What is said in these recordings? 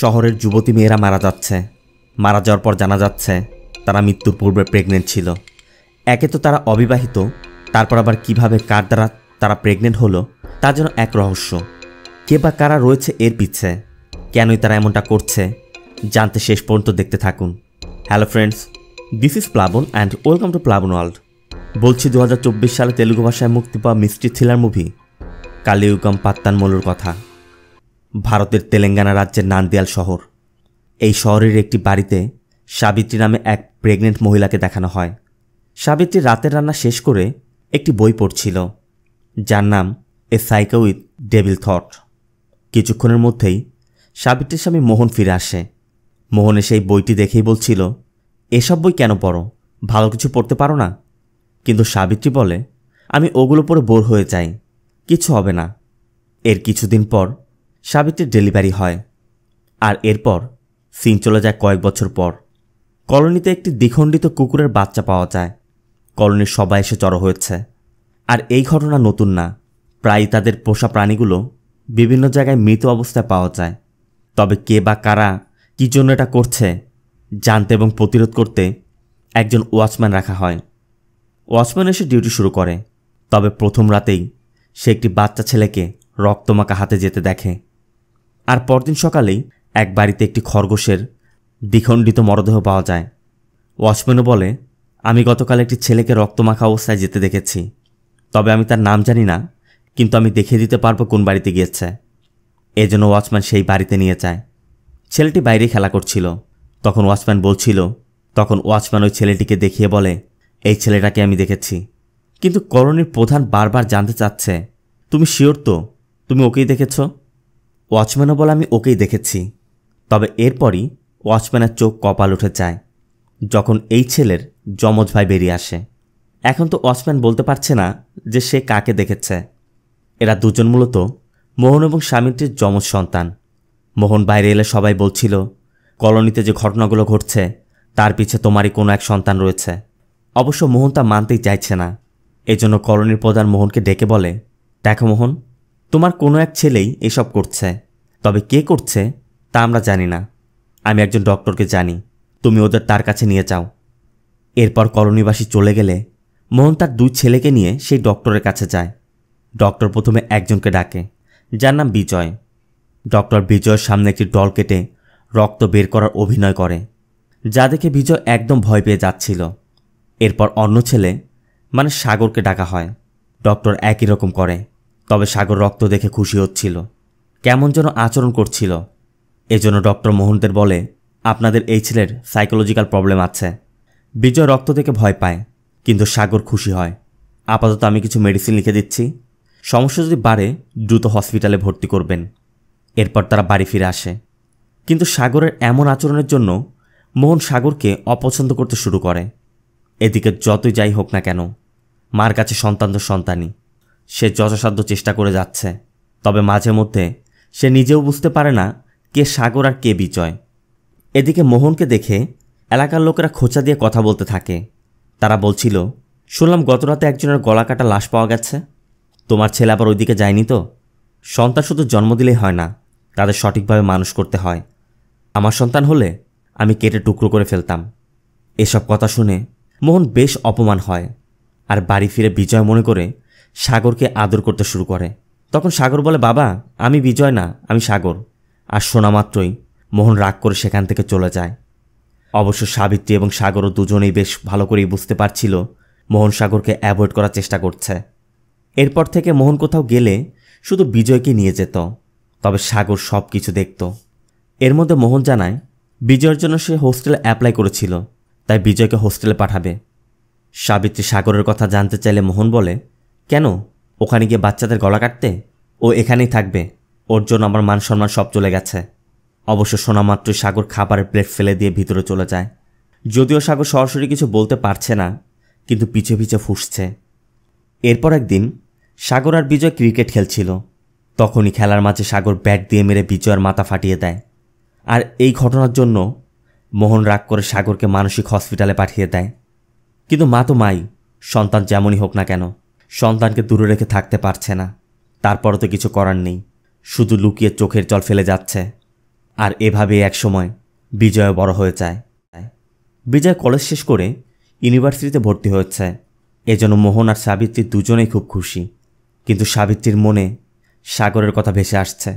শহরের যুবতী মেয়েরা মারা যাচ্ছে মারা যাওয়ার পর জানা যাচ্ছে তারা মৃত্যুর পূর্বে প্রেগনেন্ট ছিল একে তো তারা অবিবাহিত তারপর আবার কিভাবে কার দ্বারা তারা প্রেগনেন্ট হলো তা যেন এক রহস্য কে বা কারা রয়েছে এর পিছে কেনই তারা এমনটা করছে জানতে শেষ পর্যন্ত দেখতে থাকুন hello friends this is Plaban and welcome to Plaban world বলছি দু সালে তেলুগু ভাষায় মুক্তি পাওয়া মিষ্টি থ্রিলার মুভি কালিউগম পাত্তান মলুর কথা ভারতের তেলেঙ্গানা রাজ্যের নান্দিয়াল শহর এই শহরের একটি বাড়িতে সাবিত্রী নামে এক প্রেগনেন্ট মহিলাকে দেখানো হয় সাবিত্রী রাতের রান্না শেষ করে একটি বই পড়ছিল যার নাম a psycho with devil thought কিছুক্ষণের মধ্যেই সাবিত্রীর স্বামী মোহন ফিরে আসে মোহনে সেই বইটি দেখেই বলছিল এসব বই কেন পড়ো ভালো কিছু পড়তে পারো না কিন্তু সাবিত্রী বলে আমি ওগুলো পড়ে বোর হয়ে যাই কিছু হবে না এর কিছুদিন পর সাবিত্রীর ডেলিভারি হয় আর এরপর সিন চলে যায় কয়েক বছর পর কলোনিতে একটি দ্বিখণ্ডিত কুকুরের বাচ্চা পাওয়া যায় কলোনির সবাই এসে জড়ো হয়েছে আর এই ঘটনা নতুন না প্রায় তাদের পোষা প্রাণীগুলো বিভিন্ন জায়গায় মৃত অবস্থায় পাওয়া যায় তবে কে বা কারা কী জন্য এটা করছে জানতে এবং প্রতিরোধ করতে একজন ওয়াচম্যান রাখা হয় ওয়াচম্যান এসে ডিউটি শুরু করে তবে প্রথম রাতেই সে একটি বাচ্চা ছেলেকে রক্তমাকা হাতে যেতে দেখে আর পরদিন সকালেই এক বাড়িতে একটি খরগোশের দ্বিখণ্ডিত মরদেহ পাওয়া যায় ওয়াচম্যানও বলে আমি গতকাল একটি ছেলেকে রক্তমাখা অবস্থায় যেতে দেখেছি তবে আমি তার নাম জানি না কিন্তু আমি দেখিয়ে দিতে পারবো কোন বাড়িতে গিয়েছে এজন্য ওয়াচম্যান সেই বাড়িতে নিয়ে যায় ছেলেটি বাইরে খেলা করছিল তখন ওয়াচম্যান বলছিল তখন ওয়াচম্যান ওই ছেলেটিকে দেখিয়ে বলে এই ছেলেটাকে আমি দেখেছি কিন্তু করণীর প্রধান বারবার জানতে চাচ্ছে তুমি শিওর তো তুমি ওকেই দেখেছো ওয়াচম্যানও বলে আমি ওকেই দেখেছি তবে এরপরই ওয়াচম্যানের চোখ কপাল উঠে যায় যখন এই ছেলের যমজ ভাই বেরিয়ে আসে এখন তো ওয়াচম্যান বলতে পারছে না যে সে কাকে দেখেছে এরা দুজন মূলত মোহন এবং স্বামীটির যমজ সন্তান মোহন বাইরে এলে সবাই বলছিল কলোনিতে যে ঘটনাগুলো ঘটছে তার পিছে তোমারই কোনো এক সন্তান রয়েছে অবশ্য মোহন তা মানতেই চাইছে না এজন্য কলোনির প্রধান মোহনকে ডেকে বলে দেখো মোহন তোমার কোনো এক ছেলেই এসব করছে তবে কে করছে তা আমরা জানি না আমি একজন ডক্টরকে জানি তুমি ওদের তার কাছে নিয়ে যাও এরপর কলোনিবাসী চলে গেলে মোহন তার দুই ছেলেকে নিয়ে সেই ডক্টরের কাছে যায় ডক্টর প্রথমে একজনকে ডাকে যার নাম বিজয় ডক্টর বিজয়ের সামনে একটি ডল কেটে রক্ত বের করার অভিনয় করে যা দেখে বিজয় একদম ভয় পেয়ে যাচ্ছিল এরপর অন্য ছেলে মানে সাগরকে ডাকা হয় ডক্টর একই রকম করে তবে সাগর রক্ত দেখে খুশি হচ্ছিল কেমন যেন আচরণ করছিল এজন্য ডক্টর মোহনদের বলে আপনাদের এই ছেলের সাইকোলজিক্যাল প্রবলেম আছে বিজয় রক্ত দেখে ভয় পায় কিন্তু সাগর খুশি হয় আপাতত আমি কিছু মেডিসিন লিখে দিচ্ছি সমস্যা যদি বাড়ে দ্রুত হসপিটালে ভর্তি করবেন এরপর তারা বাড়ি ফিরে আসে কিন্তু সাগরের এমন আচরণের জন্য মোহন সাগরকে অপছন্দ করতে শুরু করে এদিকে যতই যাই হোক না কেন মার কাছে সন্তান তো সন্তানই সে যথাসাধ্য চেষ্টা করে যাচ্ছে তবে মাঝে মধ্যে সে নিজেও বুঝতে পারে না কে সাগর আর কে বিজয় এদিকে মোহনকে দেখে এলাকার লোকেরা খোঁচা দিয়ে কথা বলতে থাকে তারা বলছিল শুনলাম গতরাতে একজনের গলা কাটা লাশ পাওয়া গেছে তোমার ছেলে আবার ওইদিকে যায়নি তো সন্তান শুধু জন্ম দিলেই হয় না তাদের সঠিকভাবে মানুষ করতে হয় আমার সন্তান হলে আমি কেটে টুকরো করে ফেলতাম এসব কথা শুনে মোহন বেশ অপমান হয় আর বাড়ি ফিরে বিজয় মনে করে সাগরকে আদর করতে শুরু করে তখন সাগর বলে বাবা আমি বিজয় না আমি সাগর আর শোনা মাত্রই মোহন রাগ করে সেখান থেকে চলে যায় অবশ্য সাবিত্রী এবং সাগরও দুজনেই বেশ ভালো করেই বুঝতে পারছিল মোহন সাগরকে অ্যাভয়েড করার চেষ্টা করছে এরপর থেকে মোহন কোথাও গেলে শুধু বিজয়কে নিয়ে যেত তবে সাগর সব কিছু দেখত এর মধ্যে মোহন জানায় বিজয়ের জন্য সে হোস্টেলে অ্যাপ্লাই করেছিল তাই বিজয়কে হোস্টেলে পাঠাবে সাবিত্রী সাগরের কথা জানতে চাইলে মোহন বলে কেন ওখানে গিয়ে বাচ্চাদের গলা কাটতে ও এখানেই থাকবে ওর জন্য আমার মান সম্মান সব চলে গেছে অবশ্য শোনামাত্রই সাগর খাবারের প্লেট ফেলে দিয়ে ভিতরে চলে যায় যদিও সাগর সরাসরি কিছু বলতে পারছে না কিন্তু পিছে পিছে ফুসছে এরপর একদিন সাগর আর বিজয় ক্রিকেট খেলছিল তখনই খেলার মাঝে সাগর ব্যাট দিয়ে মেরে বিজয়ের মাথা ফাটিয়ে দেয় আর এই ঘটনার জন্য মোহন রাগ করে সাগরকে মানসিক হসপিটালে পাঠিয়ে দেয় কিন্তু মা তো মাই সন্তান যেমনই হোক না কেন সন্তানকে দূরে রেখে থাকতে পারছে না তারপরও তো কিছু করার নেই শুধু লুকিয়ে চোখের জল ফেলে যাচ্ছে আর এভাবে একসময় বিজয় বড় হয়ে যায় বিজয় কলেজ শেষ করে ইউনিভার্সিটিতে ভর্তি হয়েছে এজন্য মোহন আর সাবিত্রী দুজনেই খুব খুশি কিন্তু সাবিত্রীর মনে সাগরের কথা ভেসে আসছে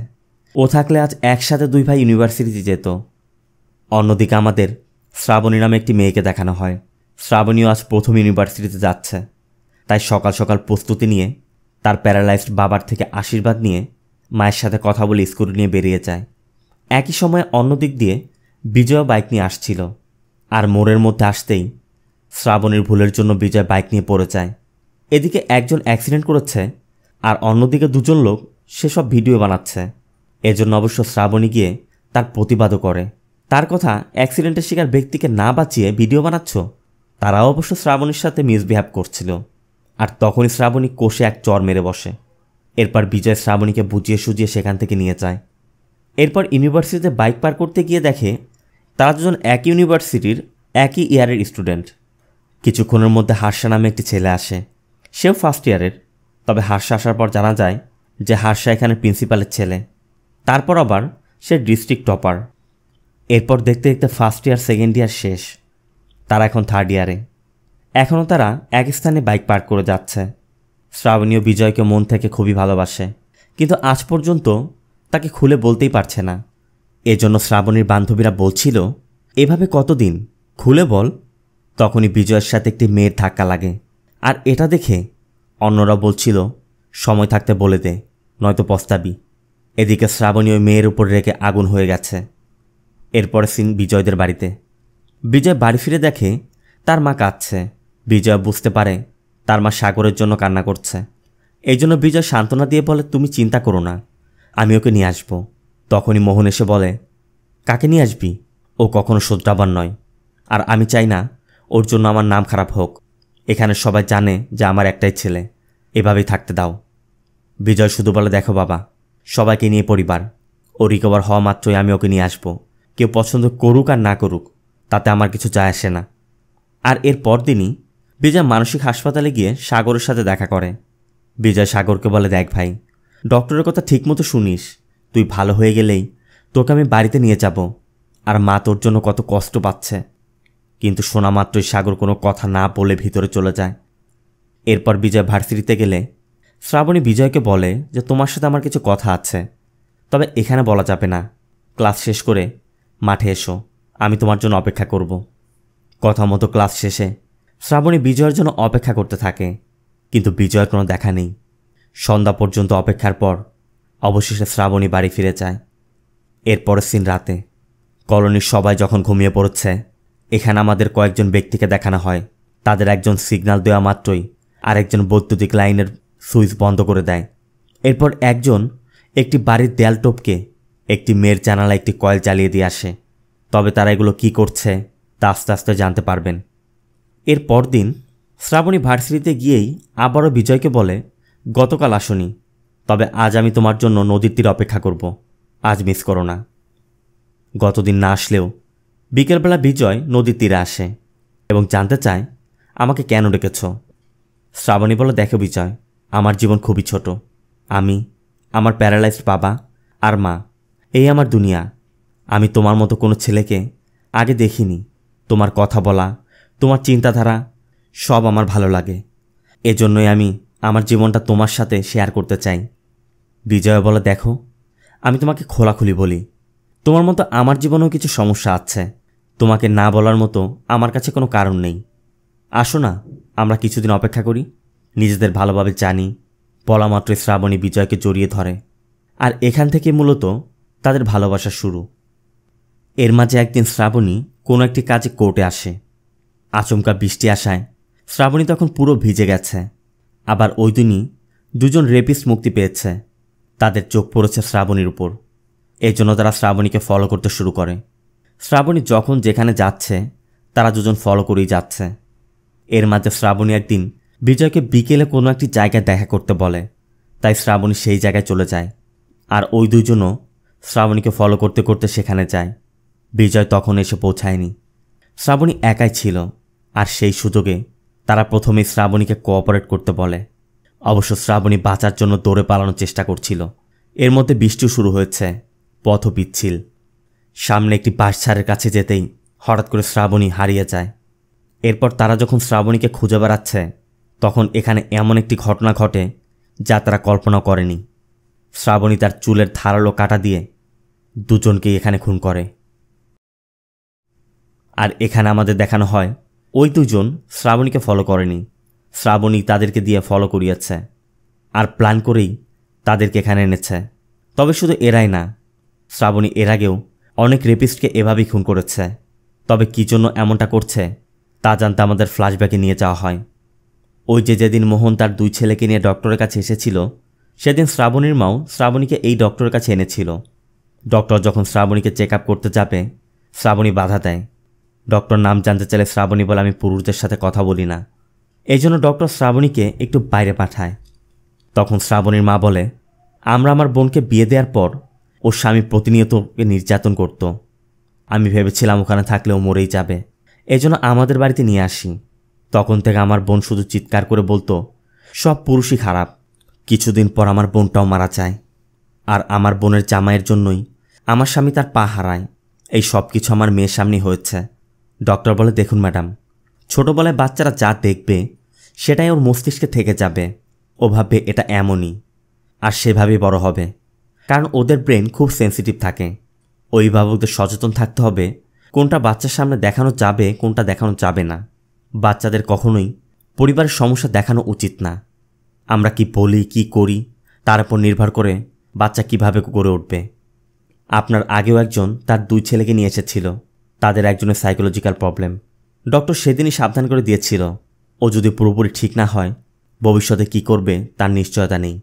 ও থাকলে আজ একসাথে দুই ভাই ইউনিভার্সিটিতে যেত অন্যদিকে আমাদের শ্রাবণী নামে একটি মেয়েকে দেখানো হয় শ্রাবণীও আজ প্রথম ইউনিভার্সিটিতে যাচ্ছে তাই সকাল সকাল প্রস্তুতি নিয়ে তার প্যারালাইজড বাবার থেকে আশীর্বাদ নিয়ে মায়ের সাথে কথা বলে স্কুটি নিয়ে বেরিয়ে যায় একই সময়ে অন্য দিক দিয়ে বিজয় বাইক নিয়ে আসছিল আর মোড়ের মধ্যে আসতেই শ্রাবণের ভুলের জন্য বিজয় বাইক নিয়ে পড়ে যায় এদিকে একজন অ্যাক্সিডেন্ট করেছে আর অন্যদিকে দুজন লোক সেসব ভিডিও বানাচ্ছে এজন্য অবশ্য শ্রাবণী গিয়ে তার প্রতিবাদও করে তার কথা অ্যাক্সিডেন্টের শিকার ব্যক্তিকে না বাঁচিয়ে ভিডিও বানাচ্ছ তারাও অবশ্য শ্রাবণীর সাথে মিসবিহেভ করছিল আর তখনই শ্রাবণী কোষে এক চর মেরে বসে এরপর বিজয় শ্রাবণীকে বুঝিয়ে সুজিয়ে সেখান থেকে নিয়ে যায় এরপর ইউনিভার্সিটিতে বাইক পার করতে গিয়ে দেখে তারা দুজন একই ইউনিভার্সিটির একই ইয়ারের স্টুডেন্ট কিছুক্ষণের মধ্যে হার্ষা নামে একটি ছেলে আসে সেও ফার্স্ট ইয়ারের তবে হার্ষা আসার পর জানা যায় যে হার্ষা এখানে প্রিন্সিপালের ছেলে তারপর আবার সে ডিস্ট্রিক্ট টপার এরপর দেখতে দেখতে ফার্স্ট ইয়ার সেকেন্ড ইয়ার শেষ তারা এখন থার্ড ইয়ারে এখনও তারা এক স্থানে বাইক পার্ক করে যাচ্ছে শ্রাবণীয় বিজয়কে মন থেকে খুবই ভালোবাসে কিন্তু আজ পর্যন্ত তাকে খুলে বলতেই পারছে না এজন্য শ্রাবণীর বান্ধবীরা বলছিল এভাবে কতদিন খুলে বল তখনই বিজয়ের সাথে একটি মেয়ের ধাক্কা লাগে আর এটা দেখে অন্যরা বলছিল সময় থাকতে বলে দে নয়তো পস্তাবি এদিকে শ্রাবণীয় মেয়ের উপর রেখে আগুন হয়ে গেছে এরপরে সিন বিজয়দের বাড়িতে বিজয় বাড়ি ফিরে দেখে তার মা কাঁদছে বিজয়া বুঝতে পারে তার মা সাগরের জন্য কান্না করছে এই জন্য বিজয় সান্ত্বনা দিয়ে বলে তুমি চিন্তা করো না আমি ওকে নিয়ে আসব তখনই মোহন এসে বলে কাকে নিয়ে আসবি ও কখনো শ্রদ্ধাবান নয় আর আমি চাই না ওর জন্য আমার নাম খারাপ হোক এখানে সবাই জানে যে আমার একটাই ছেলে এভাবেই থাকতে দাও বিজয় শুধু বলে দেখো বাবা সবাইকে নিয়ে পরিবার ও রিকভার হওয়া মাত্রই আমি ওকে নিয়ে আসবো কেউ পছন্দ করুক আর না করুক তাতে আমার কিছু যায় আসে না আর এর পরদিনই বিজয় মানসিক হাসপাতালে গিয়ে সাগরের সাথে দেখা করে বিজয় সাগরকে বলে দেখ ভাই ডক্টরের কথা ঠিকমতো শুনিস তুই ভালো হয়ে গেলেই তোকে আমি বাড়িতে নিয়ে যাব আর মা তোর জন্য কত কষ্ট পাচ্ছে কিন্তু শোনা মাত্রই সাগর কোনো কথা না বলে ভিতরে চলে যায় এরপর বিজয় ভার্সিটিতে গেলে শ্রাবণী বিজয়কে বলে যে তোমার সাথে আমার কিছু কথা আছে তবে এখানে বলা যাবে না ক্লাস শেষ করে মাঠে এসো আমি তোমার জন্য অপেক্ষা করব কথা মতো ক্লাস শেষে শ্রাবণী বিজয়ের জন্য অপেক্ষা করতে থাকে কিন্তু বিজয়ের কোনো দেখা নেই সন্ধ্যা পর্যন্ত অপেক্ষার পর অবশেষে শ্রাবণী বাড়ি ফিরে যায় এরপরের দিন রাতে কলোনির সবাই যখন ঘুমিয়ে পড়ছে এখানে আমাদের কয়েকজন ব্যক্তিকে দেখানো হয় তাদের একজন সিগনাল দেওয়া মাত্রই আরেকজন বৈদ্যুতিক লাইনের সুইচ বন্ধ করে দেয় এরপর একজন একটি বাড়ির দেয়াল টোপকে একটি মেয়ের জানালা একটি কয়েল চালিয়ে দিয়ে আসে তবে তারা এগুলো কি করছে তা আস্তে আস্তে জানতে পারবেন এর পরদিন শ্রাবণী ভার্সিটিতে গিয়েই আবারও বিজয়কে বলে গতকাল আসনি তবে আজ আমি তোমার জন্য নদীর তীর অপেক্ষা করব আজ মিস করো না গতদিন না আসলেও বিকেলবেলা বিজয় নদীর তীরে আসে এবং জানতে চায় আমাকে কেন ডেকেছ শ্রাবণী বলে দেখো বিজয় আমার জীবন খুবই ছোট আমি আমার প্যারালাইজড বাবা আর মা এই আমার দুনিয়া আমি তোমার মতো কোনো ছেলেকে আগে দেখিনি তোমার কথা বলা তোমার চিন্তাধারা সব আমার ভালো লাগে এজন্যই আমি আমার জীবনটা তোমার সাথে শেয়ার করতে চাই বিজয়া বলে দেখো আমি তোমাকে খোলাখুলি বলি তোমার মতো আমার জীবনেও কিছু সমস্যা আছে তোমাকে না বলার মতো আমার কাছে কোনো কারণ নেই আসো না আমরা কিছুদিন অপেক্ষা করি নিজেদের ভালোভাবে জানি বলা মাত্র শ্রাবণী বিজয়কে জড়িয়ে ধরে আর এখান থেকে মূলত তাদের ভালোবাসা শুরু এর মাঝে একদিন শ্রাবণী কোনো একটি কাজে কোর্টে আসে আচমকা বৃষ্টি আসায় শ্রাবণী তখন পুরো ভিজে গেছে আবার ওই দিনই দুজন রেপিস্ট মুক্তি পেয়েছে তাদের চোখ পড়েছে শ্রাবণীর উপর এই জন্য তারা শ্রাবণীকে ফলো করতে শুরু করে শ্রাবণী যখন যেখানে যাচ্ছে তারা দুজন ফলো করেই যাচ্ছে এর মাঝে শ্রাবণী একদিন বিজয়কে বিকেলে কোনো একটি জায়গায় দেখা করতে বলে তাই শ্রাবণী সেই জায়গায় চলে যায় আর ওই দুজনও শ্রাবণীকে ফলো করতে করতে সেখানে যায় বিজয় তখন এসে পৌঁছায়নি শ্রাবণী একাই ছিল আর সেই সুযোগে তারা প্রথমে শ্রাবণীকে কোঅপারেট করতে বলে অবশ্য শ্রাবণী বাঁচার জন্য দৌড়ে পালানোর চেষ্টা করছিল এর মধ্যে বৃষ্টিও শুরু হয়েছে পথ পিচ্ছিল সামনে একটি বাঁশছাড়ের কাছে যেতেই হঠাৎ করে শ্রাবণী হারিয়ে যায় এরপর তারা যখন শ্রাবণীকে খুঁজে বেড়াচ্ছে তখন এখানে এমন একটি ঘটনা ঘটে যা তারা কল্পনা করেনি শ্রাবণী তার চুলের ধারালো কাটা দিয়ে দুজনকেই এখানে খুন করে আর এখানে আমাদের দেখানো হয় ওই দুজন শ্রাবণীকে ফলো করেনি শ্রাবণী তাদেরকে দিয়ে ফলো করিয়েছে আর প্ল্যান করেই তাদেরকে এখানে এনেছে তবে শুধু এরাই না শ্রাবণী এর আগেও অনেক রেপিস্টকে এভাবেই খুন করেছে তবে কী জন্য এমনটা করছে তা জানতে আমাদের ফ্ল্যাশব্যাকে নিয়ে যাওয়া হয় ওই যে যেদিন মোহন তার দুই ছেলেকে নিয়ে ডক্টরের কাছে এসেছিল সেদিন শ্রাবণীর মাও শ্রাবণীকে এই ডক্টরের কাছে এনেছিল ডক্টর যখন শ্রাবণীকে চেক আপ করতে যাবে শ্রাবণী বাধা দেয় ডক্টর নাম জানতে চাইলে শ্রাবণী বলে আমি পুরুষদের সাথে কথা বলি না এই জন্য ডক্টর শ্রাবণীকে একটু বাইরে পাঠায় তখন শ্রাবণীর মা বলে আমরা আমার বোনকে বিয়ে দেওয়ার পর ওর স্বামী প্রতিনিয়ত ওকে নির্যাতন করত আমি ভেবেছিলাম ওখানে থাকলে ও মরেই যাবে এজন্য আমাদের বাড়িতে নিয়ে আসি তখন থেকে আমার বোন শুধু চিৎকার করে বলতো সব পুরুষই খারাপ কিছুদিন পর আমার বোনটাও মারা যায় আর আমার বোনের জামাইয়ের জন্যই আমার স্বামী তার পা হারায় এই সব কিছু আমার মেয়ের সামনেই হয়েছে ডক্টর বলে দেখুন ম্যাডাম ছোটোবেলায় বাচ্চারা যা দেখবে সেটাই ওর মস্তিষ্কে থেকে যাবে ও ভাববে এটা এমনই আর সেভাবেই বড় হবে কারণ ওদের ব্রেন খুব সেন্সিটিভ থাকে অভিভাবকদের সচেতন থাকতে হবে কোনটা বাচ্চার সামনে দেখানো যাবে কোনটা দেখানো যাবে না বাচ্চাদের কখনোই পরিবারের সমস্যা দেখানো উচিত না আমরা কি বলি কি করি তার উপর নির্ভর করে বাচ্চা কিভাবে গড়ে উঠবে আপনার আগেও একজন তার দুই ছেলেকে নিয়ে এসেছিল তাদের একজনের সাইকোলজিক্যাল প্রবলেম ডক্টর সেদিনই সাবধান করে দিয়েছিল ও যদি পুরোপুরি ঠিক না হয় ভবিষ্যতে কি করবে তার নিশ্চয়তা নেই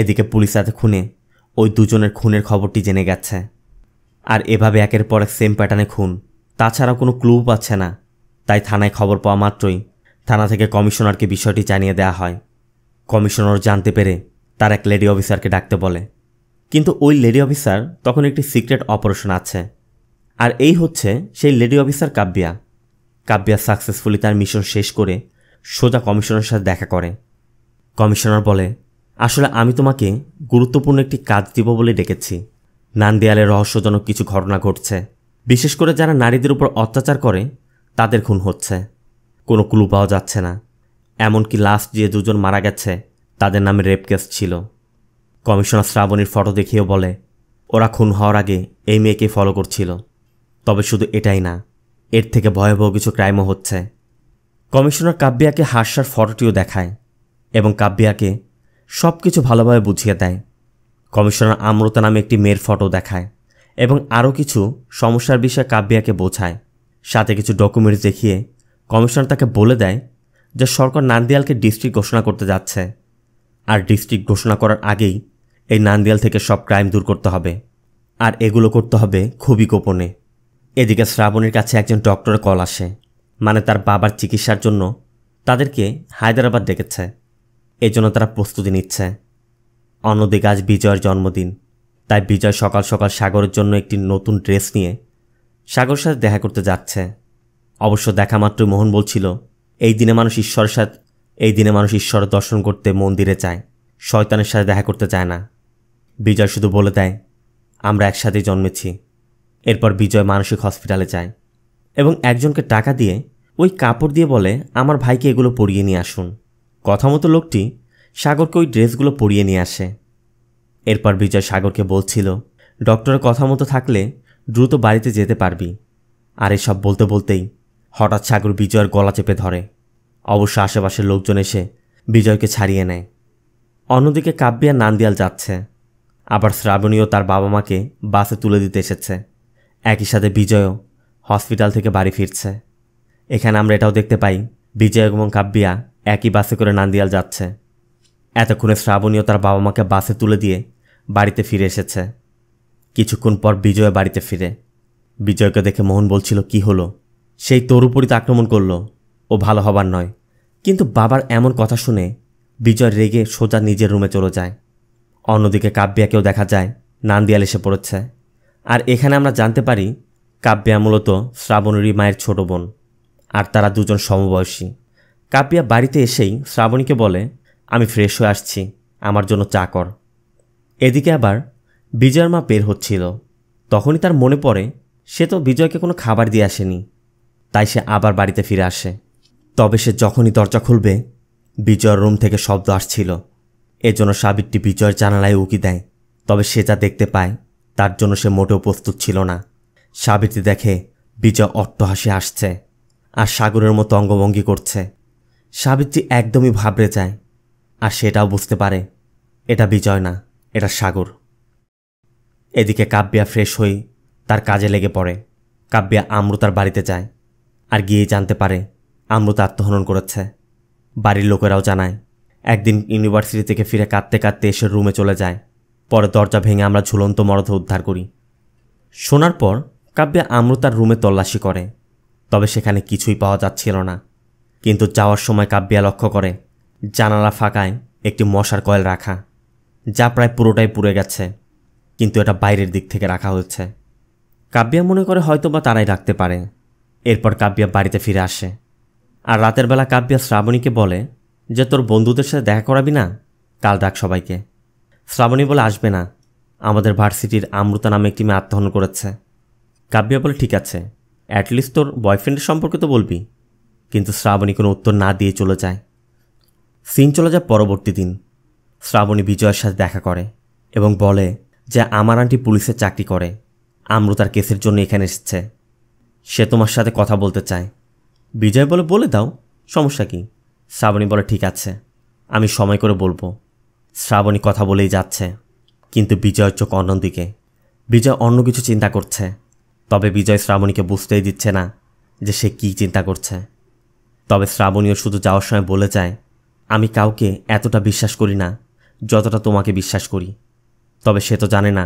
এদিকে পুলিশ খুনে ওই দুজনের খুনের খবরটি জেনে গেছে আর এভাবে একের পর এক সেম প্যাটার্নে খুন তাছাড়া কোনো ক্লু পাচ্ছে না তাই থানায় খবর পাওয়া মাত্রই থানা থেকে কমিশনারকে বিষয়টি জানিয়ে দেওয়া হয় কমিশনার জানতে পেরে তার এক লেডি অফিসারকে ডাকতে বলে কিন্তু ওই লেডি অফিসার তখন একটি সিক্রেট অপারেশন আছে আর এই হচ্ছে সেই lady officer Kavya Kavya successfully তার মিশন শেষ করে সোজা কমিশনারের সাথে দেখা করে কমিশনার বলে আসলে আমি তোমাকে গুরুত্বপূর্ণ একটি কাজ দিব বলে ডেকেছি নান্দিয়ালে রহস্যজনক কিছু ঘটনা ঘটছে বিশেষ করে যারা নারীদের উপর অত্যাচার করে তাদের খুন হচ্ছে কোনো ক্লু পাওয়া যাচ্ছে না এমনকি লাস্ট যে দুজন মারা গেছে তাদের নামে রেপ কেস ছিল কমিশনার শ্রাবণীর ফটো দেখিয়েও বলে ওরা খুন হওয়ার আগে এই মেয়েকে ফলো করছিল তবে শুধু এটাই না এর থেকে ভয়াবহ কিছু ক্রাইমও হচ্ছে কমিশনার কাব্যাকে হাসার ফটোটিও দেখায় এবং কাব্যাকে সব কিছু ভালোভাবে বুঝিয়ে দেয় কমিশনার আম্রতা নামে একটি মেয়ের ফটো দেখায় এবং আরও কিছু সমস্যার বিষয়ে কাব্যাকে বোঝায় সাথে কিছু ডকুমেন্টস দেখিয়ে কমিশনার তাকে বলে দেয় যে সরকার নান্দিয়ালকে ডিস্ট্রিক্ট ঘোষণা করতে যাচ্ছে আর ডিস্ট্রিক্ট ঘোষণা করার আগেই এই নান্দিয়াল থেকে সব ক্রাইম দূর করতে হবে আর এগুলো করতে হবে খুবই গোপনে এদিকে শ্রাবণীর কাছে একজন ডক্টরের কল আসে মানে তার বাবার চিকিৎসার জন্য তাদেরকে হায়দ্রাবাদ ডেকেছে এজন্য তারা প্রস্তুতি নিচ্ছে অন্যদিকে আজ বিজয়ের জন্মদিন তাই বিজয় সকাল সকাল সাগরের জন্য একটি নতুন ড্রেস নিয়ে সাগরের সাথে দেখা করতে যাচ্ছে অবশ্য দেখা মাত্র মোহন বলছিল এই দিনে মানুষ ঈশ্বরের সাথে এই দিনে মানুষ ঈশ্বর দর্শন করতে মন্দিরে যায় শয়তানের সাথে দেখা করতে চায় না বিজয় শুধু বলে দেয় আমরা একসাথে জন্মেছি এরপর বিজয় মানসিক হসপিটালে যায় এবং একজনকে টাকা দিয়ে ওই কাপড় দিয়ে বলে আমার ভাইকে এগুলো পরিয়ে নিয়ে আসুন কথা মতো লোকটি সাগরকে ওই ড্রেসগুলো পরিয়ে নিয়ে আসে এরপর বিজয় সাগরকে বলছিল ডক্টরের কথা মতো থাকলে দ্রুত বাড়িতে যেতে পারবি আর এসব বলতে বলতেই হঠাৎ সাগর বিজয়ের গলা চেপে ধরে অবশ্য আশেপাশের লোকজন এসে বিজয়কে ছাড়িয়ে নেয় অন্যদিকে কাব্যিয়া নান্দিয়াল যাচ্ছে আবার শ্রাবণীও তার বাবা মাকে বাসে তুলে দিতে এসেছে একই সাথে বিজয়ও হসপিটাল থেকে বাড়ি ফিরছে এখানে আমরা এটাও দেখতে পাই বিজয় এবং কাব্যিয়া একই বাসে করে নান্দিয়াল যাচ্ছে এতক্ষণে শ্রাবণীয় তার বাবা মাকে বাসে তুলে দিয়ে বাড়িতে ফিরে এসেছে কিছুক্ষণ পর বিজয় বাড়িতে ফিরে বিজয়কে দেখে মোহন বলছিল কি হলো সেই তোর উপরই তো আক্রমণ করলো ও ভালো হবার নয় কিন্তু বাবার এমন কথা শুনে বিজয় রেগে সোজা নিজের রুমে চলে যায় অন্যদিকে কাব্যাকেও দেখা যায় নান্দিয়াল এসে পড়েছে আর এখানে আমরা জানতে পারি কাব্যা মূলত শ্রাবণীরই মায়ের ছোট বোন আর তারা দুজন সমবয়সী কাব্যা বাড়িতে এসেই শ্রাবণীকে বলে আমি ফ্রেশ হয়ে আসছি আমার জন্য চা কর এদিকে আবার বিজয়ের মা বের হচ্ছিল তখনই তার মনে পড়ে সে তো বিজয়কে কোনো খাবার দিয়ে আসেনি তাই সে আবার বাড়িতে ফিরে আসে তবে সে যখনই দরজা খুলবে বিজয়ের রুম থেকে শব্দ আসছিল এজন্য সাবিত্রী বিজয়ের জানালায় উকি দেয় তবে সে যা দেখতে পায় তার জন্য সে মোটেও প্রস্তুত ছিল না সাবিত্রী দেখে বিজয় অট্টহাসি আসছে আর সাগরের মতো অঙ্গভঙ্গি করছে সাবিত্রী একদমই ভাবড়ে যায় আর সেটাও বুঝতে পারে এটা বিজয় না এটা সাগর এদিকে কাব্যা ফ্রেশ হয়ে তার কাজে লেগে পড়ে কাব্যা আম্রতার বাড়িতে যায় আর গিয়ে জানতে পারে আম্রতা আত্মহনন করেছে বাড়ির লোকেরাও জানায় একদিন ইউনিভার্সিটি থেকে ফিরে কাঁদতে কাঁদতে এসে রুমে চলে যায় পরে দরজা ভেঙে আমরা ঝুলন্ত মরদেহ উদ্ধার করি শোনার পর কাব্যা আম্রু রুমে তল্লাশি করে তবে সেখানে কিছুই পাওয়া যাচ্ছিল না কিন্তু যাওয়ার সময় কাব্যা লক্ষ্য করে জানালা ফাঁকায় একটি মশার কয়েল রাখা যা প্রায় পুরোটাই পুড়ে গেছে কিন্তু এটা বাইরের দিক থেকে রাখা হয়েছে কাব্যা মনে করে হয়তো বা তারাই রাখতে পারে এরপর কাব্যা বাড়িতে ফিরে আসে আর রাতের বেলা কাব্যা শ্রাবণীকে বলে যে তোর বন্ধুদের সাথে দেখা করাবি না কাল ডাক সবাইকে শ্রাবণী বলে আসবে না আমাদের ভার্সিটির আমৃতা নামে একটি মেয়ে আত্মহন করেছে কাব্যা বলে ঠিক আছে অ্যাটলিস্ট তোর বয়ফ্রেন্ডের সম্পর্কে তো বলবি কিন্তু শ্রাবণী কোনো উত্তর না দিয়ে চলে যায় সিন চলে যায় পরবর্তী দিন শ্রাবণী বিজয়ের সাথে দেখা করে এবং বলে যে আমার আন্টি পুলিশের চাকরি করে আমৃতার কেসের জন্য এখানে এসেছে সে তোমার সাথে কথা বলতে চায় বিজয় বলে বলে দাও সমস্যা কি শ্রাবণী বলে ঠিক আছে আমি সময় করে বলবো শ্রাবণী কথা বলেই যাচ্ছে কিন্তু বিজয়ের চোখ অন্যদিকে বিজয় অন্য কিছু চিন্তা করছে তবে বিজয় শ্রাবণীকে বুঝতেই দিচ্ছে না যে সে কী চিন্তা করছে তবে শ্রাবণীও শুধু যাওয়ার সময় বলে যায় আমি কাউকে এতটা বিশ্বাস করি না যতটা তোমাকে বিশ্বাস করি তবে সে তো জানে না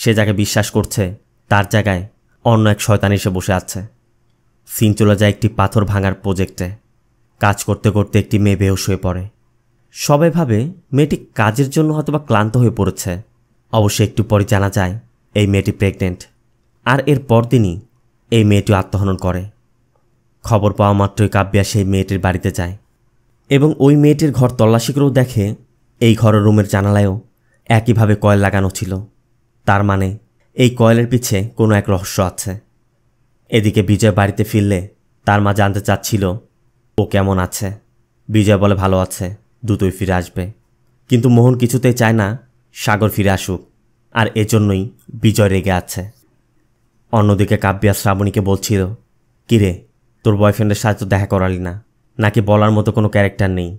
সে যাকে বিশ্বাস করছে তার জায়গায় অন্য এক শয়তান এসে বসে আছে সিন চলে যায় একটি পাথর ভাঙার প্রজেক্টে কাজ করতে করতে একটি মেয়ে বেহস হয়ে পড়ে সবাই ভাবে মেয়েটি কাজের জন্য হয়তোবা ক্লান্ত হয়ে পড়েছে অবশ্যই একটু পরে জানা যায় এই মেয়েটি প্রেগনেন্ট আর এর পরদিনই এই মেয়েটি আত্মহনন করে খবর পাওয়া মাত্রই কাব্যা সেই মেয়েটির বাড়িতে যায় এবং ওই মেয়েটির ঘর তল্লাশি করেও দেখে এই ঘরের রুমের জানালায়ও একইভাবে কয়েল লাগানো ছিল তার মানে এই কয়েলের পিছে কোনো এক রহস্য আছে এদিকে বিজয় বাড়িতে ফিরলে তার মা জানতে চাচ্ছিল ও কেমন আছে বিজয় বলে ভালো আছে দুটোই ফিরে আসবে কিন্তু মোহন কিছুতেই চায় না সাগর ফিরে আসুক আর এজন্যই বিজয় রেগে আছে অন্যদিকে কাব্যা শ্রাবণীকে বলছিল কিরে তোর বয়ফ্রেন্ডের সাথে তো দেখা করালি না নাকি বলার মতো কোনো ক্যারেক্টার নেই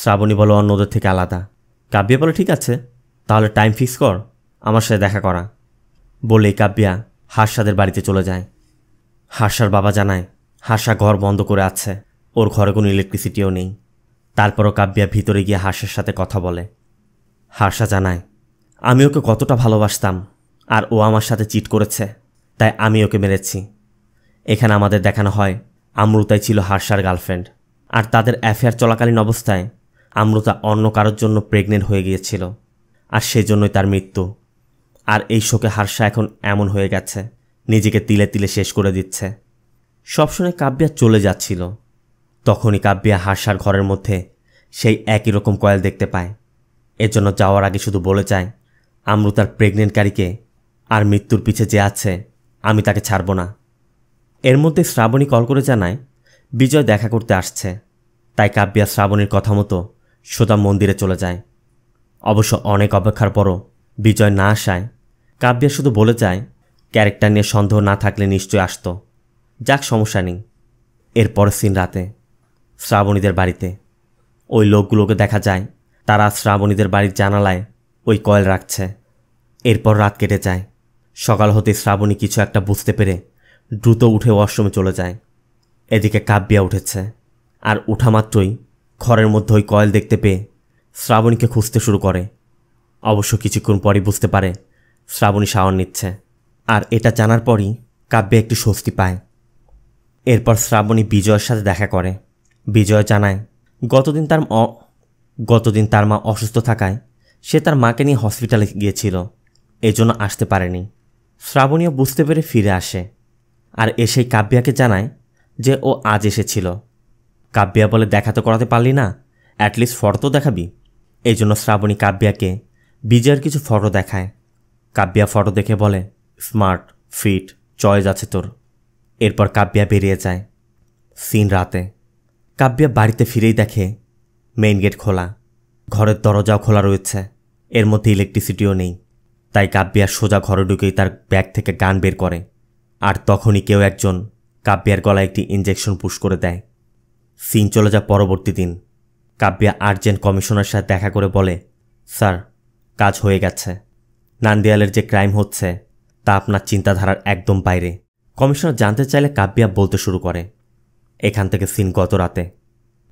শ্রাবণী বলো অন্যদের থেকে আলাদা কাব্যা বলে ঠিক আছে তাহলে টাইম ফিক্স কর আমার সাথে দেখা করা বলে কাব্যা হাসাদের বাড়িতে চলে যায় হাসার বাবা জানায় হাসা ঘর বন্ধ করে আছে ওর ঘরে কোনো ইলেকট্রিসিটিও নেই তারপরও কাব্যা ভিতরে গিয়ে হাসের সাথে কথা বলে হাসা জানায় আমি ওকে কতটা ভালোবাসতাম আর ও আমার সাথে চিট করেছে তাই আমি ওকে মেরেছি এখানে আমাদের দেখানো হয় আমরুতাই ছিল হার্ষার গার্লফ্রেন্ড আর তাদের অ্যাফেয়ার চলাকালীন অবস্থায় আমরুতা অন্য কারোর জন্য প্রেগনেন্ট হয়ে গিয়েছিল আর সেজন্যই তার মৃত্যু আর এই শোকে হার্ষা এখন এমন হয়ে গেছে নিজেকে তিলে তিলে শেষ করে দিচ্ছে সব শুনে কাব্যা চলে যাচ্ছিল তখনই কাব্যা হাসার ঘরের মধ্যে সেই একই রকম কয়েল দেখতে পায় এর জন্য যাওয়ার আগে শুধু বলে যায় আমরু তার প্রেগনেন্টকারীকে আর মৃত্যুর পিছে যে আছে আমি তাকে ছাড়ব না এর মধ্যে শ্রাবণী কল করে জানায় বিজয় দেখা করতে আসছে তাই কাব্যা শ্রাবণীর কথা মতো সোদা মন্দিরে চলে যায় অবশ্য অনেক অপেক্ষার পরও বিজয় না আসায় কাব্যা শুধু বলে যায় ক্যারেক্টার নিয়ে সন্দেহ না থাকলে নিশ্চয় আসতো যাক সমস্যা নেই এরপর সিন রাতে শ্রাবণীদের বাড়িতে ওই লোকগুলোকে দেখা যায় তারা শ্রাবণীদের বাড়ির জানালায় ওই কয়েল রাখছে এরপর রাত কেটে যায় সকাল হতে শ্রাবণী কিছু একটা বুঝতে পেরে দ্রুত উঠে ওয়াশরুমে চলে যায় এদিকে কাব্যা উঠেছে আর উঠামাত্রই ঘরের মধ্যে ওই কয়েল দেখতে পেয়ে শ্রাবণীকে খুঁজতে শুরু করে অবশ্য কিছুক্ষণ পরই বুঝতে পারে শ্রাবণী শাওয়ার নিচ্ছে আর এটা জানার পরই কাব্যে একটি স্বস্তি পায় এরপর শ্রাবণী বিজয়ের সাথে দেখা করে বিজয় জানায় গতদিন তার গতদিন তার মা অসুস্থ থাকায় সে তার মাকে নিয়ে হসপিটালে গিয়েছিল এজন্য আসতে পারেনি শ্রাবণীয় বুঝতে পেরে ফিরে আসে আর এসেই কাব্যাকে জানায় যে ও আজ এসেছিল কাব্যা বলে দেখা তো করাতে পারলি না অ্যাটলিস্ট ফটো তো দেখাবি এই জন্য শ্রাবণী কাব্যাকে বিজয়ের কিছু ফটো দেখায় কাব্যা ফটো দেখে বলে স্মার্ট ফিট চয়েস আছে তোর এরপর কাব্যা বেরিয়ে যায় সিন রাতে কাব্যা বাড়িতে ফিরেই দেখে মেইন গেট খোলা ঘরের দরজাও খোলা রয়েছে এর মধ্যে ইলেকট্রিসিটিও নেই তাই কাব্যার সোজা ঘরে ঢুকেই তার ব্যাগ থেকে গান বের করে আর তখনই কেউ একজন কাব্যার গলায় একটি ইঞ্জেকশন পুশ করে দেয় সিন চলে যা পরবর্তী দিন কাব্যা আর্জেন্ট কমিশনার সাথে দেখা করে বলে স্যার কাজ হয়ে গেছে নান্দিয়ালের যে ক্রাইম হচ্ছে তা আপনার চিন্তাধারার একদম বাইরে কমিশনার জানতে চাইলে কাব্যা বলতে শুরু করে এখান থেকে সিন গত রাতে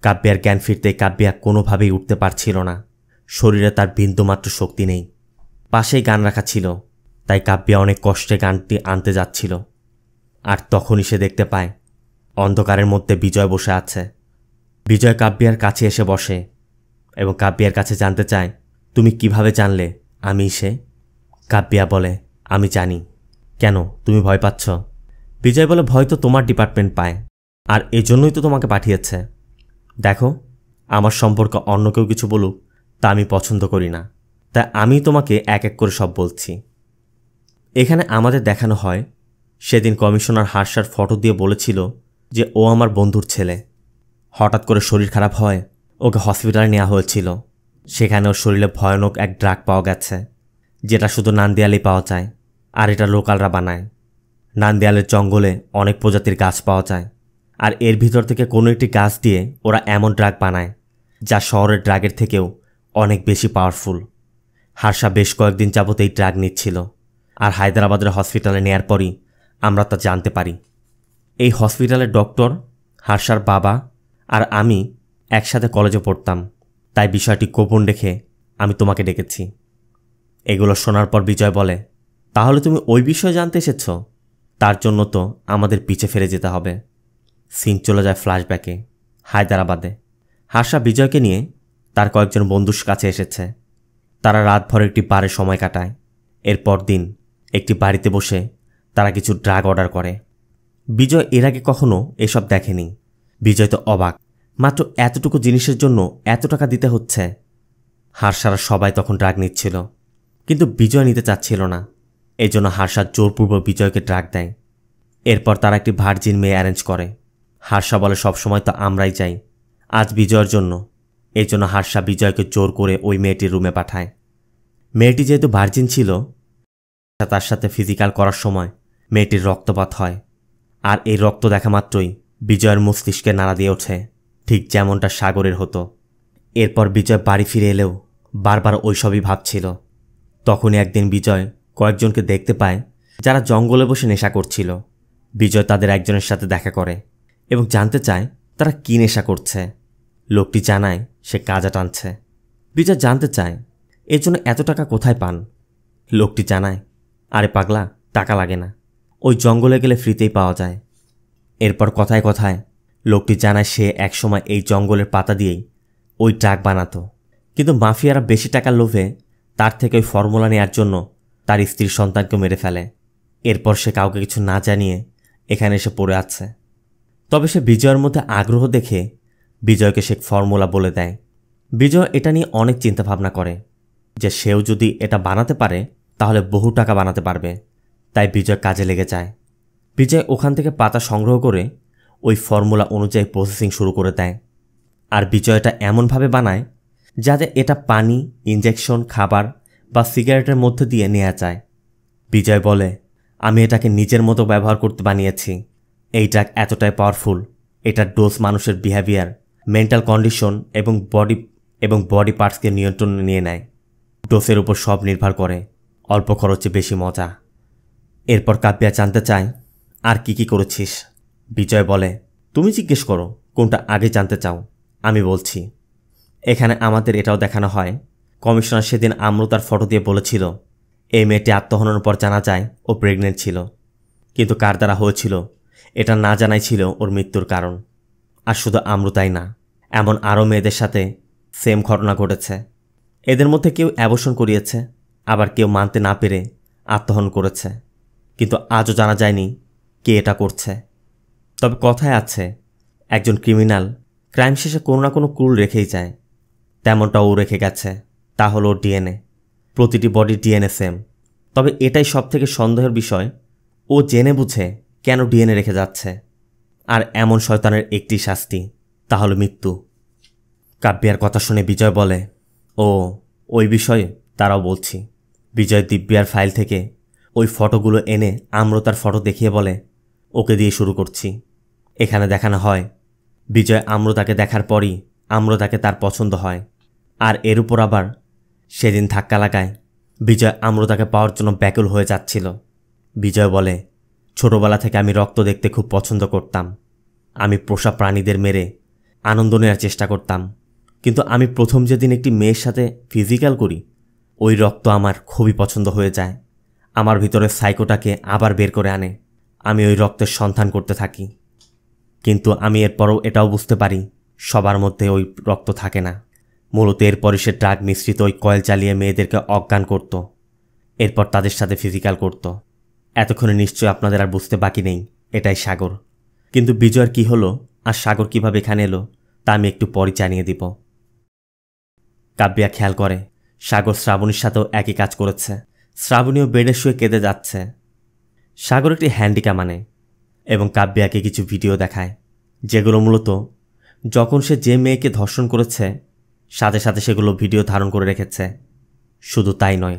কাব্যার জ্ঞান ফিরতে কাব্যা কোনোভাবেই উঠতে পারছিল না শরীরে তার বিন্দুমাত্র শক্তি নেই পাশেই গান রাখা ছিল তাই কাব্যা অনেক কষ্টে গানটি আনতে যাচ্ছিল আর তখনই সে দেখতে পায় অন্ধকারের মধ্যে বিজয় বসে আছে বিজয় কাব্যার কাছে এসে বসে এবং কাব্যার কাছে জানতে চায় তুমি কিভাবে জানলে আমি সে কাব্যা বলে আমি জানি কেন তুমি ভয় পাচ্ছ বিজয় বলে ভয় তো তোমার ডিপার্টমেন্ট পায় আর এজন্যই তো তোমাকে পাঠিয়েছে দেখো আমার সম্পর্কে অন্য কেউ কিছু বলুক তা আমি পছন্দ করি না তাই আমি তোমাকে এক এক করে সব বলছি এখানে আমাদের দেখানো হয় সেদিন কমিশনার হাসার ফটো দিয়ে বলেছিল যে ও আমার বন্ধুর ছেলে হঠাৎ করে শরীর খারাপ হয় ওকে হসপিটালে নেওয়া হয়েছিল সেখানে ওর শরীরে ভয়ানক এক ড্রাগ পাওয়া গেছে যেটা শুধু নান্দিয়ালেই পাওয়া যায় আর এটা লোকালরা বানায় নান্দিয়ালের জঙ্গলে অনেক প্রজাতির গাছ পাওয়া যায় আর এর ভিতর থেকে কোনো একটি গাছ দিয়ে ওরা এমন ড্রাগ বানায় যা শহরের ড্রাগের থেকেও অনেক বেশি পাওয়ারফুল হারসা বেশ কয়েকদিন যাবত এই ড্রাগ নিচ্ছিল আর হায়দ্রাবাদের হসপিটালে নেয়ার পরই আমরা তা জানতে পারি এই হসপিটালের ডক্টর হারসার বাবা আর আমি একসাথে কলেজে পড়তাম তাই বিষয়টি গোপন রেখে আমি তোমাকে ডেকেছি এগুলো শোনার পর বিজয় বলে তাহলে তুমি ওই বিষয়ে জানতে এসেছ তার জন্য তো আমাদের পিছে ফেলে যেতে হবে সিন চলে যায় ফ্ল্যাশব্যাকে হায়দ্রাবাদে হাসা বিজয়কে নিয়ে তার কয়েকজন বন্ধুর কাছে এসেছে তারা রাতভর একটি বারে সময় কাটায় এরপর দিন একটি বাড়িতে বসে তারা কিছু ড্রাগ অর্ডার করে বিজয় এর আগে কখনো এসব দেখেনি বিজয় তো অবাক মাত্র এতটুকু জিনিসের জন্য এত টাকা দিতে হচ্ছে হারসারা সবাই তখন ড্রাগ নিচ্ছিল কিন্তু বিজয় নিতে চাচ্ছিল না এজন্য হারসার জোরপূর্বক বিজয়কে ড্রাগ দেয় এরপর তারা একটি ভার্জিন মেয়ে অ্যারেঞ্জ করে হার্ষা বলে সবসময় তো আমরাই যাই আজ বিজয়ের জন্য এই জন্য হার্ষা বিজয়কে জোর করে ওই মেয়েটির রুমে পাঠায় মেয়েটি যেহেতু ভার্জিন ছিল তার সাথে ফিজিক্যাল করার সময় মেয়েটির রক্তপাত হয় আর এই রক্ত দেখা মাত্রই বিজয়ের মস্তিষ্কে নাড়া দিয়ে ওঠে ঠিক যেমনটা সাগরের হতো এরপর বিজয় বাড়ি ফিরে এলেও বারবার ওইসবই ভাবছিল তখনই একদিন বিজয় কয়েকজনকে দেখতে পায় যারা জঙ্গলে বসে নেশা করছিল বিজয় তাদের একজনের সাথে দেখা করে এবং জানতে চায় তারা কী নেশা করছে লোকটি জানায় সে কাজা টানছে বিজয় জানতে চায় এর জন্য এত টাকা কোথায় পান লোকটি জানায় আরে পাগলা টাকা লাগে না ওই জঙ্গলে গেলে ফ্রিতেই পাওয়া যায় এরপর কথায় কথায় লোকটি জানায় সে একসময় এই জঙ্গলের পাতা দিয়েই ওই ট্রাক বানাতো কিন্তু মাফিয়ারা বেশি টাকা লোভে তার থেকে ওই ফর্মুলা নেয়ার জন্য তার স্ত্রীর সন্তানকে মেরে ফেলে এরপর সে কাউকে কিছু না জানিয়ে এখানে এসে পড়ে আছে তবে সে বিজয়ের মধ্যে আগ্রহ দেখে বিজয়কে সে ফর্মুলা বলে দেয় বিজয় এটা নিয়ে অনেক চিন্তাভাবনা করে যে সেও যদি এটা বানাতে পারে তাহলে বহু টাকা বানাতে পারবে তাই বিজয় কাজে লেগে যায় বিজয় ওখান থেকে পাতা সংগ্রহ করে ওই ফর্মুলা অনুযায়ী প্রসেসিং শুরু করে দেয় আর বিজয়টা এমনভাবে বানায় যাতে এটা পানি ইঞ্জেকশন খাবার বা সিগারেটের মধ্যে দিয়ে নেওয়া যায় বিজয় বলে আমি এটাকে নিজের মতো ব্যবহার করতে বানিয়েছি এই ড্রাগ এতটাই পাওয়ারফুল এটার ডোজ মানুষের বিহেভিয়ার মেন্টাল কন্ডিশন এবং বডি এবং বডি পার্টসকে নিয়ন্ত্রণ নিয়ে নেয় ডোসের উপর সব নির্ভর করে অল্প খরচে বেশি মজা এরপর কাব্যা জানতে চায় আর কি কি করেছিস বিজয় বলে তুমি জিজ্ঞেস করো কোনটা আগে জানতে চাও আমি বলছি এখানে আমাদের এটাও দেখানো হয় কমিশনার সেদিন আমরু তার ফটো দিয়ে বলেছিল এই মেয়েটি আত্মহননের পর জানা যায় ও প্রেগনেন্ট ছিল কিন্তু কার দ্বারা হয়েছিল এটা না জানাই ছিল ওর মৃত্যুর কারণ আর শুধু আমরুতাই না এমন আরও মেয়েদের সাথে সেম ঘটনা ঘটেছে এদের মধ্যে কেউ অ্যাবশন করিয়েছে আবার কেউ মানতে না পেরে আত্মহন করেছে কিন্তু আজও জানা যায়নি কে এটা করছে তবে কথায় আছে একজন ক্রিমিনাল ক্রাইম শেষে কোনো না কোনো ক্রুল রেখেই যায় তেমনটাও রেখে গেছে তা হলো ডিএনএ প্রতিটি বডির ডিএনএ সেম তবে এটাই সব থেকে সন্দেহের বিষয় ও জেনে বুঝে কেন ডিএনএ রেখে যাচ্ছে আর এমন শয়তানের একটি শাস্তি তা হল মৃত্যু কাব্যার কথা শুনে বিজয় বলে ও ওই বিষয়ে তারাও বলছি বিজয় দিব্যার ফাইল থেকে ওই ফটোগুলো এনে আম্রতার তার ফটো দেখিয়ে বলে ওকে দিয়ে শুরু করছি এখানে দেখানো হয় বিজয় আম্রতাকে দেখার পরই আম্রতাকে তার পছন্দ হয় আর এর উপর আবার সেদিন ধাক্কা লাগায় বিজয় আম্রতাকে পাওয়ার জন্য ব্যাকুল হয়ে যাচ্ছিল বিজয় বলে ছোটবেলা থেকে আমি রক্ত দেখতে খুব পছন্দ করতাম আমি পোষা প্রাণীদের মেরে আনন্দ নেওয়ার চেষ্টা করতাম কিন্তু আমি প্রথম যেদিন একটি মেয়ের সাথে ফিজিক্যাল করি ওই রক্ত আমার খুবই পছন্দ হয়ে যায় আমার ভিতরে সাইকোটাকে আবার বের করে আনে আমি ওই রক্তের সন্ধান করতে থাকি কিন্তু আমি এরপরও এটাও বুঝতে পারি সবার মধ্যে ওই রক্ত থাকে না মূলত এরপরে সে ড্রাগ মিশ্রিত ওই কয়েল চালিয়ে মেয়েদেরকে অজ্ঞান করত এরপর তাদের সাথে ফিজিক্যাল করতো এতক্ষণে নিশ্চয় আপনাদের আর বুঝতে বাকি নেই এটাই সাগর কিন্তু বিজয়ের কি হলো আর সাগর কিভাবে এখানে এলো তা আমি একটু পরই জানিয়ে দিব কাব্যা খেয়াল করে সাগর শ্রাবণীর সাথেও একই কাজ করেছে শ্রাবণীও বেডে শুয়ে কেঁদে যাচ্ছে সাগর একটি হ্যান্ডিকা মানে এবং কাব্যাকে কিছু ভিডিও দেখায় যেগুলো মূলত যখন সে যে মেয়েকে ধর্ষণ করেছে সাথে সাথে সেগুলো ভিডিও ধারণ করে রেখেছে শুধু তাই নয়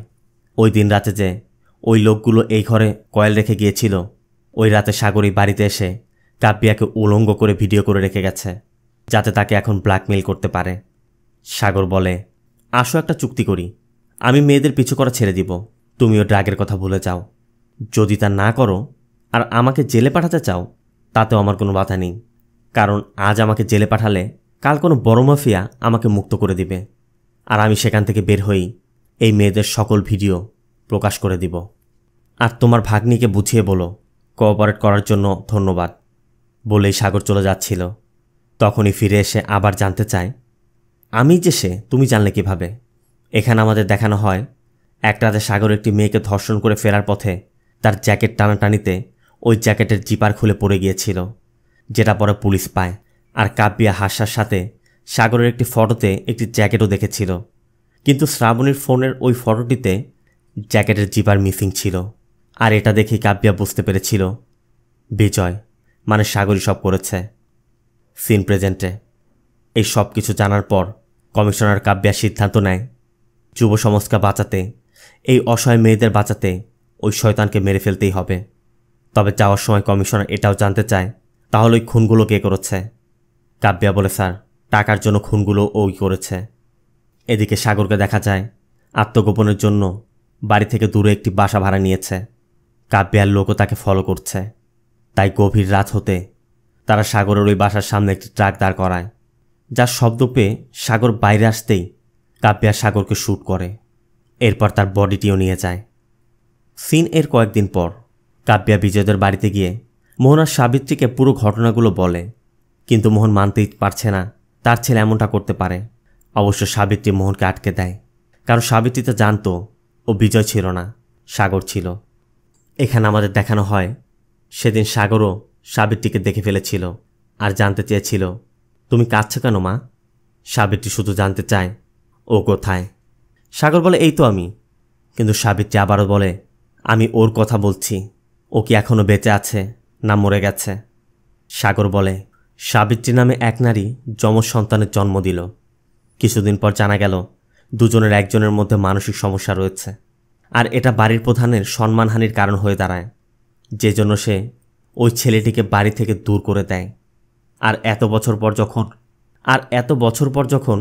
ওই দিন রাতে যে ওই লোকগুলো এই ঘরে কয়েল রেখে গিয়েছিল ওই রাতে সাগরী বাড়িতে এসে কাব্যাকে উলঙ্গ করে ভিডিও করে রেখে গেছে যাতে তাকে এখন ব্ল্যাকমেল করতে পারে সাগর বলে আসো একটা চুক্তি করি আমি মেয়েদের পিছু করা ছেড়ে দিব তুমিও ড্রাগের কথা ভুলে যাও যদি তা না করো আর আমাকে জেলে পাঠাতে চাও তাতেও আমার কোনো বাধা নেই কারণ আজ আমাকে জেলে পাঠালে কাল কোনো বড় মাফিয়া আমাকে মুক্ত করে দিবে আর আমি সেখান থেকে বের হই এই মেয়েদের সকল ভিডিও প্রকাশ করে দিব আর তোমার ভাগ্নিকে বুঝিয়ে বলো কোঅপারেট করার জন্য ধন্যবাদ বলেই সাগর চলে যাচ্ছিল তখনই ফিরে এসে আবার জানতে চায় আমি যে সে তুমি জানলে কিভাবে এখানে আমাদের দেখানো হয় এক রাতে সাগর একটি মেয়েকে ধর্ষণ করে ফেরার পথে তার জ্যাকেট টানাটানিতে ওই জ্যাকেটের জিপার খুলে পড়ে গিয়েছিল যেটা পরে পুলিশ পায় আর কাব্যিয়া হাসার সাথে সাগরের একটি ফটোতে একটি জ্যাকেটও দেখেছিল কিন্তু শ্রাবণীর ফোনের ওই ফটোটিতে জ্যাকেটের জিপার মিসিং ছিল আর এটা দেখে কাব্যা বুঝতে পেরেছিল বিজয় মানে সাগরই সব করেছে সিন প্রেজেন্টে এই সব কিছু জানার পর কমিশনার কাব্যা সিদ্ধান্ত নেয় যুব সমাজকে বাঁচাতে এই অসহায় মেয়েদের বাঁচাতে ওই শয়তানকে মেরে ফেলতেই হবে তবে যাওয়ার সময় কমিশনার এটাও জানতে চায় তাহলে ওই খুনগুলো কে করেছে কাব্যা বলে স্যার টাকার জন্য খুনগুলো ওই করেছে এদিকে সাগরকে দেখা যায় আত্মগোপনের জন্য বাড়ি থেকে দূরে একটি বাসা ভাড়া নিয়েছে কাব্যার লোকও তাকে ফলো করছে তাই গভীর রাত হতে তারা সাগরের ওই বাসার সামনে একটি ট্রাক দাঁড় করায় যার শব্দ পেয়ে সাগর বাইরে আসতেই কাব্যা সাগরকে শ্যুট করে এরপর তার বডিটিও নিয়ে যায় সিন এর কয়েকদিন পর কাব্যা বিজয়দের বাড়িতে গিয়ে মোহনার সাবিত্রীকে পুরো ঘটনাগুলো বলে কিন্তু মোহন মানতেই পারছে না তার ছেলে এমনটা করতে পারে অবশ্য সাবিত্রী মোহনকে আটকে দেয় কারণ সাবিত্রী তো জানতো ও বিজয় ছিল না সাগর ছিল এখানে আমাদের দেখানো হয় সেদিন সাগরও সাবিত্রীকে দেখে ফেলেছিল আর জানতে চেয়েছিল তুমি কাঁদছো কেন মা সাবিত্রী শুধু জানতে চায় ও কোথায় সাগর বলে এই তো আমি কিন্তু সাবিত্রী আবারও বলে আমি ওর কথা বলছি ও কি এখনও বেঁচে আছে না মরে গেছে সাগর বলে সাবিত্রী নামে এক নারী যমজ সন্তানের জন্ম দিল কিছুদিন পর জানা গেল দুজনের একজনের মধ্যে মানসিক সমস্যা রয়েছে আর এটা বাড়ির প্রধানের সম্মানহানির কারণ হয়ে দাঁড়ায় যে জন্য সে ওই ছেলেটিকে বাড়ি থেকে দূর করে দেয় আর এত বছর পর যখন আর এত বছর পর যখন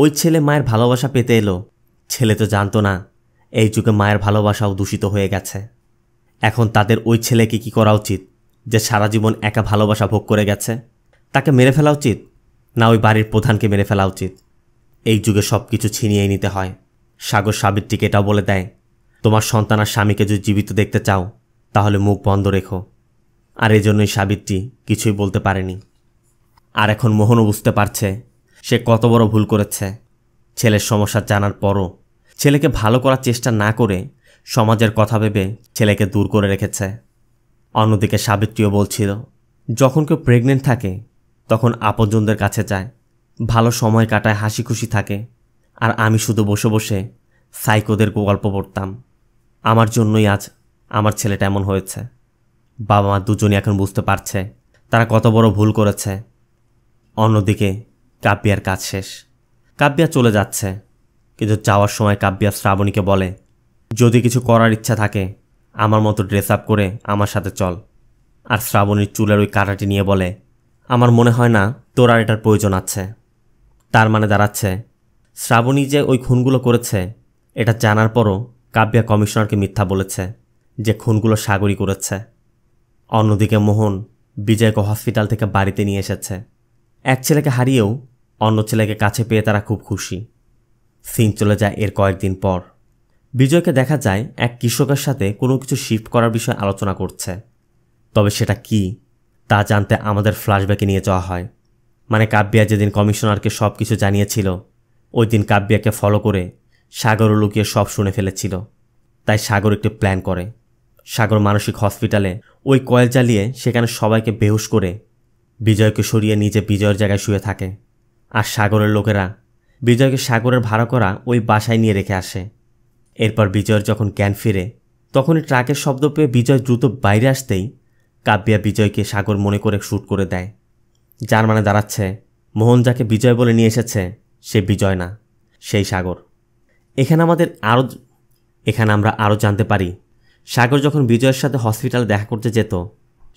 ওই ছেলে মায়ের ভালোবাসা পেতে এলো ছেলে তো জানতো না এই যুগে মায়ের ভালোবাসাও দূষিত হয়ে গেছে এখন তাদের ওই ছেলেকে কি করা উচিত যে সারা জীবন একা ভালোবাসা ভোগ করে গেছে তাকে মেরে ফেলা উচিত না ওই বাড়ির প্রধানকে মেরে ফেলা উচিত এই যুগে সব কিছু ছিনিয়ে নিতে হয় সাগর সাবিত্রীকে এটাও বলে দেয় তোমার সন্তান আর স্বামীকে যদি জীবিত দেখতে চাও তাহলে মুখ বন্ধ রেখো আর এজন্যই সাবিত্রী কিছুই বলতে পারেনি আর এখন মোহনও বুঝতে পারছে সে কত বড় ভুল করেছে ছেলের সমস্যা জানার পরও ছেলেকে ভালো করার চেষ্টা না করে সমাজের কথা ভেবে ছেলেকে দূর করে রেখেছে অন্যদিকে সাবিত্রীও বলছিল যখন কেউ প্রেগনেন্ট থাকে তখন আপনজনদের কাছে যায় ভালো সময় কাটায় হাসি খুশি থাকে আর আমি শুধু বসে বসে সাইকোদের গল্প পড়তাম আমার জন্যই আজ আমার ছেলেটা এমন হয়েছে বাবা মা দুজনই এখন বুঝতে পারছে তারা কত বড় ভুল করেছে অন্যদিকে কাব্যার কাজ শেষ কাব্যা চলে যাচ্ছে কিন্তু যাওয়ার সময় কাব্যা শ্রাবণীকে বলে যদি কিছু করার ইচ্ছা থাকে আমার মতো ড্রেস আপ করে আমার সাথে চল আর শ্রাবণীর চুলের ওই কাটাটি নিয়ে বলে আমার মনে হয় না তোর আর এটার প্রয়োজন আছে তার মানে দাঁড়াচ্ছে শ্রাবণী যে ওই খুনগুলো করেছে এটা জানার পরও কাব্যা কমিশনারকে মিথ্যা বলেছে যে খুনগুলো সাগরী করেছে অন্যদিকে মোহন বিজয়কে হসপিটাল থেকে বাড়িতে নিয়ে এসেছে এক ছেলেকে হারিয়েও অন্য ছেলেকে কাছে পেয়ে তারা খুব খুশি সিন চলে যায় এর কয়েকদিন পর বিজয়কে দেখা যায় এক কৃষকের সাথে কোনো কিছু শিফট করার বিষয়ে আলোচনা করছে তবে সেটা কি তা জানতে আমাদের ফ্ল্যাশব্যাকে নিয়ে যাওয়া হয় মানে কাব্যা যেদিন কমিশনারকে সব কিছু জানিয়েছিল ওই দিন কাব্যাকে ফলো করে সাগরও লুকিয়ে সব শুনে ফেলেছিল তাই সাগর একটি প্ল্যান করে সাগর মানসিক হসপিটালে ওই কয়েল চালিয়ে সেখানে সবাইকে বেহুশ করে বিজয়কে সরিয়ে নিজে বিজয়ের জায়গায় শুয়ে থাকে আর সাগরের লোকেরা বিজয়কে সাগরের ভাড়া করা ওই বাসায় নিয়ে রেখে আসে এরপর বিজয়ের যখন জ্ঞান ফিরে তখনই ট্রাকের শব্দ পেয়ে বিজয় দ্রুত বাইরে আসতেই কাব্যা বিজয়কে সাগর মনে করে শ্যুট করে দেয় যার মানে দাঁড়াচ্ছে মোহন যাকে বিজয় বলে নিয়ে এসেছে সে বিজয় না সেই সাগর এখানে আমাদের আরও এখানে আমরা আরও জানতে পারি সাগর যখন বিজয়ের সাথে হসপিটাল দেখা করতে যেত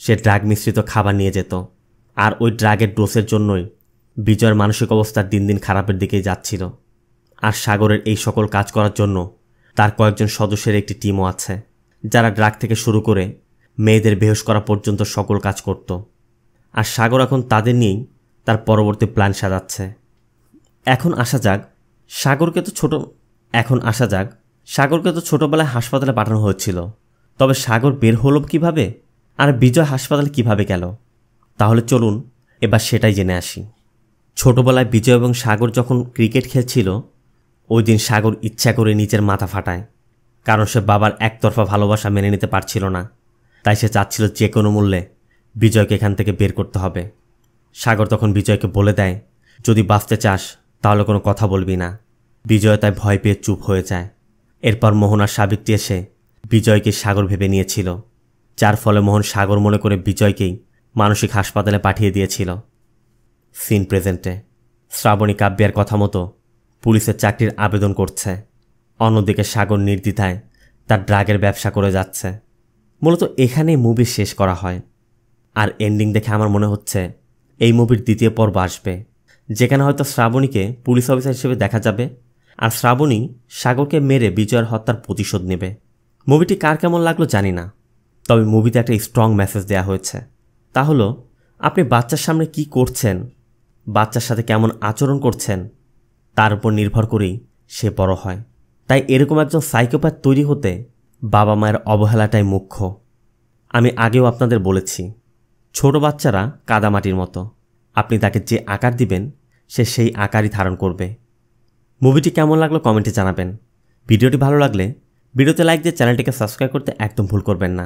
সে ড্রাগ মিশ্রিত খাবার নিয়ে যেত আর ওই ড্রাগের ডোসের জন্যই বিজয়ের মানসিক অবস্থা দিন দিন খারাপের দিকেই যাচ্ছিল আর সাগরের এই সকল কাজ করার জন্য তার কয়েকজন সদস্যের একটি টিমও আছে যারা ড্রাগ থেকে শুরু করে মেয়েদের বেহস করা পর্যন্ত সকল কাজ করত আর সাগর এখন তাদের নিয়েই তার পরবর্তী প্ল্যান সাজাচ্ছে এখন আসা যাক সাগরকে তো ছোট এখন আসা যাক সাগরকে তো ছোটোবেলায় হাসপাতালে পাঠানো হয়েছিল তবে সাগর বের হলো কিভাবে আর বিজয় হাসপাতালে কিভাবে গেল তাহলে চলুন এবার সেটাই জেনে আসি ছোটোবেলায় বিজয় এবং সাগর যখন ক্রিকেট খেলছিল ওই দিন সাগর ইচ্ছা করে নিজের মাথা ফাটায় কারণ সে বাবার একতরফা ভালোবাসা মেনে নিতে পারছিল না তাই সে চাচ্ছিল যে কোনো মূল্যে বিজয়কে এখান থেকে বের করতে হবে সাগর তখন বিজয়কে বলে দেয় যদি বাঁচতে চাস তাহলে কোনো কথা বলবি না বিজয় তাই ভয় পেয়ে চুপ হয়ে যায় এরপর মোহন আর সাবিত্রী এসে বিজয়কে সাগর ভেবে নিয়েছিল যার ফলে মোহন সাগর মনে করে বিজয়কেই মানসিক হাসপাতালে পাঠিয়ে দিয়েছিল সিন প্রেজেন্টে শ্রাবণী কাব্যার কথা মতো পুলিশের চাকরির আবেদন করছে অন্যদিকে সাগর নির্দ্বিধায় তার ড্রাগের ব্যবসা করে যাচ্ছে মূলত এখানেই মুভি শেষ করা হয় আর এন্ডিং দেখে আমার মনে হচ্ছে এই মুভির দ্বিতীয় পর্ব আসবে যেখানে হয়তো শ্রাবণীকে পুলিশ অফিসার হিসেবে দেখা যাবে আর শ্রাবণী সাগরকে মেরে বিজয়ের হত্যার প্রতিশোধ নেবে মুভিটি কার কেমন লাগলো জানি না তবে মুভিতে একটা স্ট্রং মেসেজ দেওয়া হয়েছে তা হলো আপনি বাচ্চার সামনে কি করছেন বাচ্চার সাথে কেমন আচরণ করছেন তার উপর নির্ভর করেই সে বড় হয় তাই এরকম একজন সাইকোপ্যাথ তৈরি হতে বাবা মায়ের অবহেলাটাই মুখ্য আমি আগেও আপনাদের বলেছি ছোট বাচ্চারা কাদামাটির মতো আপনি তাকে যে আকার দিবেন সে সেই আকারই ধারণ করবে মুভিটি কেমন লাগলো কমেন্টে জানাবেন ভিডিওটি ভালো লাগলে ভিডিওতে লাইক দিয়ে চ্যানেলটিকে সাবস্ক্রাইব করতে একদম ভুল করবেন না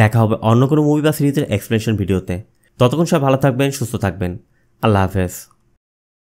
দেখা হবে অন্য কোনো মুভি বা সিরিজের এক্সপ্লেনেশন ভিডিওতে ততক্ষণ সব ভালো থাকবেন সুস্থ থাকবেন আল্লাহ হাফেজ